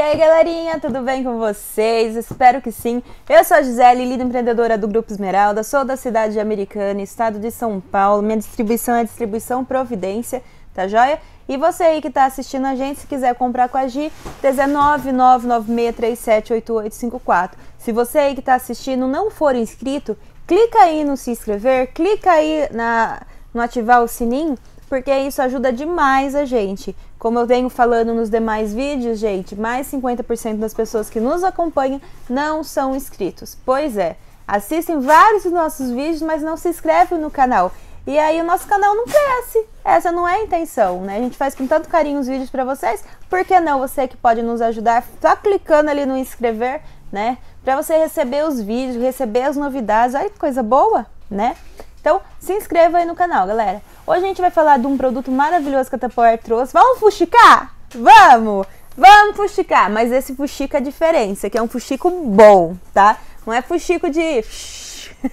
E aí, galerinha, tudo bem com vocês? Espero que sim. Eu sou a Gisele, líder empreendedora do Grupo Esmeralda, sou da cidade americana, estado de São Paulo. Minha distribuição é distribuição Providência, tá joia? E você aí que está assistindo a gente, se quiser comprar com a Gi, 19996378854. Se você aí que está assistindo não for inscrito, clica aí no se inscrever, clica aí na, no ativar o sininho porque isso ajuda demais a gente. Como eu venho falando nos demais vídeos, gente, mais 50% das pessoas que nos acompanham não são inscritos. Pois é, assistem vários dos nossos vídeos, mas não se inscrevem no canal. E aí o nosso canal não cresce. Essa não é a intenção, né? A gente faz com tanto carinho os vídeos para vocês. Por que não você que pode nos ajudar só tá clicando ali no inscrever, né? Para você receber os vídeos, receber as novidades. Olha que coisa boa, né? Então, se inscreva aí no canal, galera. Hoje a gente vai falar de um produto maravilhoso que a Tupperware trouxe. Vamos fuxicar? Vamos! Vamos fuxicar! Mas esse fuxica é a diferença, que é um fuxico bom, tá? Não é fuxico de...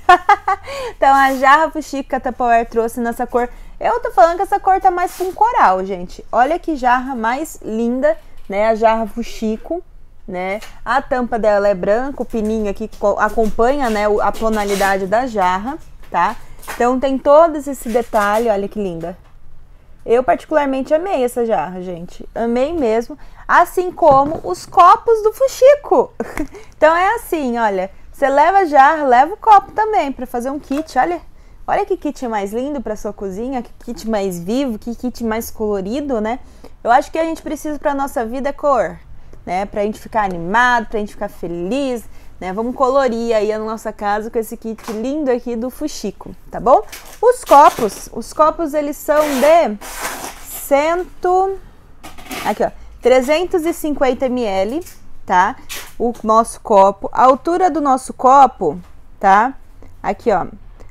então, a jarra fuxica que a Tupperware trouxe nessa cor... Eu tô falando que essa cor tá mais com coral, gente. Olha que jarra mais linda, né? A jarra fuxico né? A tampa dela é branca, o pininho aqui acompanha, né, a tonalidade da jarra, tá? Então tem todos esse detalhe, olha que linda. Eu particularmente amei essa jarra, gente. Amei mesmo, assim como os copos do fuxico. então é assim, olha, você leva a jarra, leva o copo também para fazer um kit, olha. Olha que kit mais lindo para sua cozinha, que kit mais vivo, que kit mais colorido, né? Eu acho que a gente precisa para nossa vida é cor né? Pra gente ficar animado, pra gente ficar feliz, né? Vamos colorir aí a nossa casa com esse kit lindo aqui do Fuxico, tá bom? Os copos, os copos eles são de cento... Aqui, ó, 350 ml, tá? O nosso copo, a altura do nosso copo, tá? Aqui, ó,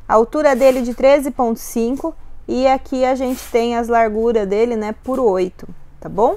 a altura dele de 13,5 e aqui a gente tem as larguras dele, né, por 8, tá bom?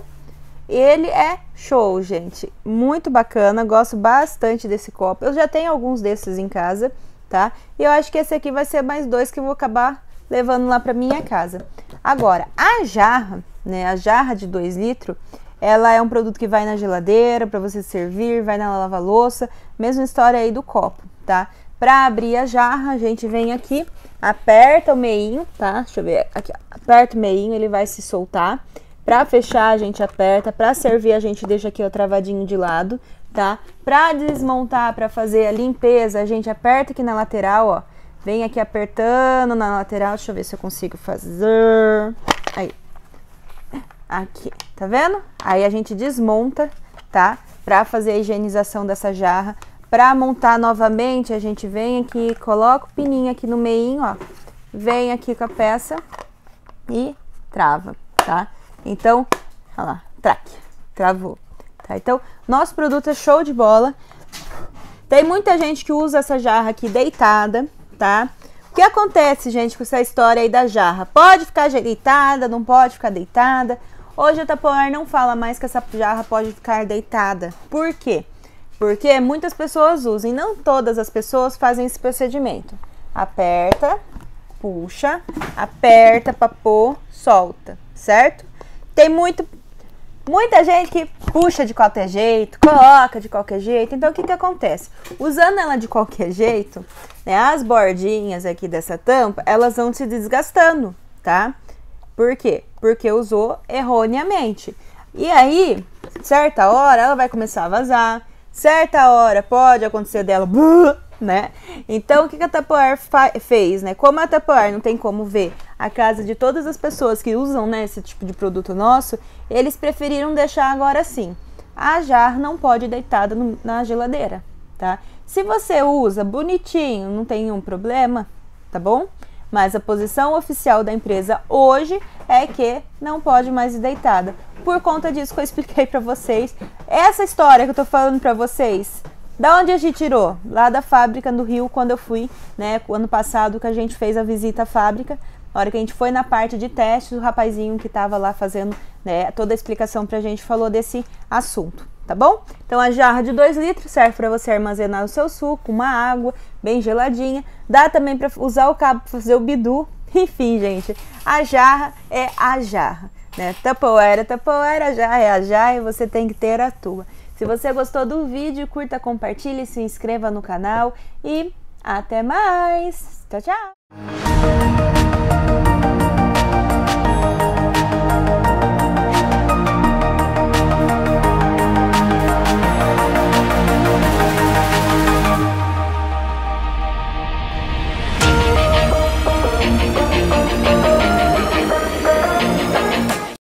Ele é show, gente. Muito bacana, gosto bastante desse copo. Eu já tenho alguns desses em casa, tá? E eu acho que esse aqui vai ser mais dois que eu vou acabar levando lá para minha casa. Agora, a jarra, né, a jarra de 2 litros, ela é um produto que vai na geladeira para você servir, vai na lava-louça, mesma história aí do copo, tá? Para abrir a jarra, a gente vem aqui, aperta o meinho, tá? Deixa eu ver aqui, ó. aperta o meinho, ele vai se soltar. Pra fechar, a gente aperta. Pra servir, a gente deixa aqui, o travadinho de lado, tá? Pra desmontar, pra fazer a limpeza, a gente aperta aqui na lateral, ó. Vem aqui apertando na lateral. Deixa eu ver se eu consigo fazer. Aí. Aqui, tá vendo? Aí a gente desmonta, tá? Pra fazer a higienização dessa jarra. Pra montar novamente, a gente vem aqui, coloca o pininho aqui no meio, ó. Vem aqui com a peça e trava, tá? Então, olha lá, traque, travou. Tá? Então, nosso produto é show de bola. Tem muita gente que usa essa jarra aqui deitada, tá? O que acontece, gente, com essa história aí da jarra? Pode ficar deitada, não pode ficar deitada. Hoje a Tupperware não fala mais que essa jarra pode ficar deitada. Por quê? Porque muitas pessoas usam, e não todas as pessoas fazem esse procedimento. Aperta, puxa, aperta papô, pôr, solta, certo? Tem muito, muita gente que puxa de qualquer jeito, coloca de qualquer jeito. Então, o que, que acontece? Usando ela de qualquer jeito, né, as bordinhas aqui dessa tampa, elas vão se desgastando, tá? Por quê? Porque usou erroneamente. E aí, certa hora, ela vai começar a vazar. Certa hora, pode acontecer dela... Né? Então, o que, que a Tupperware fez, né? Como a Tupperware não tem como ver a casa de todas as pessoas que usam né, esse tipo de produto nosso, eles preferiram deixar agora assim. A jar não pode deitada na geladeira, tá? Se você usa bonitinho, não tem nenhum problema, tá bom? Mas a posição oficial da empresa hoje é que não pode mais ir deitada. Por conta disso que eu expliquei para vocês, essa história que eu tô falando para vocês, da onde a gente tirou? Lá da fábrica do Rio, quando eu fui, né, o ano passado que a gente fez a visita à fábrica, na hora que a gente foi na parte de testes, o rapazinho que estava lá fazendo né, toda a explicação para a gente falou desse assunto, tá bom? Então a jarra de 2 litros serve para você armazenar o seu suco, uma água bem geladinha. Dá também para usar o cabo para fazer o bidu. Enfim, gente, a jarra é a jarra. Né? Tapoeira, tapoeira, jarra é a jarra e você tem que ter a tua. Se você gostou do vídeo, curta, compartilhe, se inscreva no canal e até mais. Tchau, tchau.